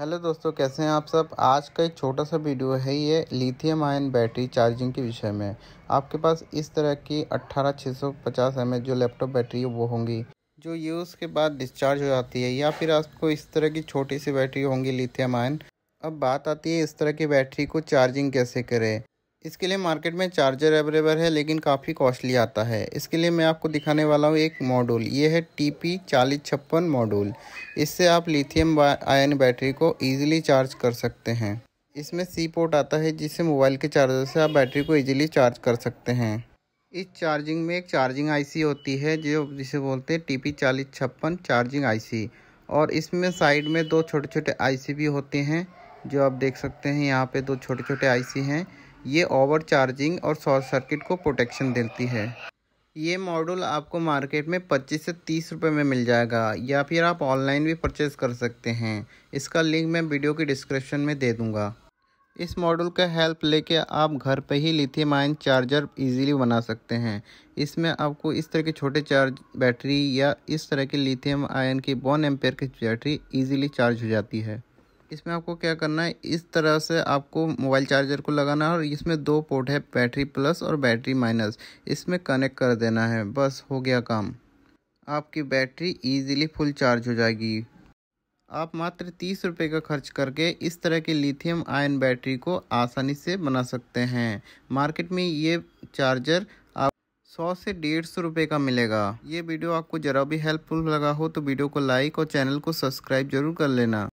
hello दोस्तों कैसे हैं आप सब आज का एक छोटा सा वीडियो है ये लिथियम आयन बैटरी चार्जिंग के विषय में आपके पास इस तरह की अट्ठारह छः सौ पचास एम जो लैपटॉप बैटरी है वो होंगी जो यूज़ के बाद डिस्चार्ज हो जाती है या फिर आपको इस तरह की छोटी सी बैटरी होंगी लिथियम आयन अब बात आती है इस तरह की बैटरी को चार्जिंग कैसे करें इसके लिए मार्केट में चार्जर अवेलेबल है लेकिन काफ़ी कॉस्टली आता है इसके लिए मैं आपको दिखाने वाला हूँ एक मॉड्यूल ये है टी पी चालीस छप्पन मॉड्यूल इससे आप लिथियम आयन बैटरी को ईजिली चार्ज कर सकते हैं इसमें सी पोर्ट आता है जिससे मोबाइल के चार्जर से आप बैटरी को ईजिली चार्ज कर सकते हैं इस चार्जिंग में एक चार्जिंग आई होती है जो जिसे बोलते हैं टी पी चालीस छप्पन चार्जिंग आई और इसमें साइड में दो छोटे छोटे आई भी होते हैं जो आप देख सकते हैं यहाँ पे दो छोटे छोटे आई हैं ये ओवर चार्जिंग और शॉर्ट सर्किट को प्रोटेक्शन देती है ये मॉडल आपको मार्केट में 25 से 30 रुपए में मिल जाएगा या फिर आप ऑनलाइन भी परचेज़ कर सकते हैं इसका लिंक मैं वीडियो की डिस्क्रिप्शन में दे दूँगा इस मॉडल का हेल्प लेके आप घर पे ही लिथियम आयन चार्जर इजीली बना सकते हैं इसमें आपको इस तरह के छोटे चार्ज बैटरी या इस तरह के लिथियम आयन की बॉन एम्पेयर की बैटरी ईजिली चार्ज हो जाती है इसमें आपको क्या करना है इस तरह से आपको मोबाइल चार्जर को लगाना है और इसमें दो पोर्ट है बैटरी प्लस और बैटरी माइनस इसमें कनेक्ट कर देना है बस हो गया काम आपकी बैटरी इजीली फुल चार्ज हो जाएगी आप मात्र तीस रुपये का खर्च करके इस तरह की लिथियम आयन बैटरी को आसानी से बना सकते हैं मार्केट में ये चार्जर आप सौ से डेढ़ सौ रुपये का मिलेगा ये वीडियो आपको ज़रा भी हेल्पफुल लगा हो तो वीडियो को लाइक और चैनल को सब्सक्राइब जरूर कर लेना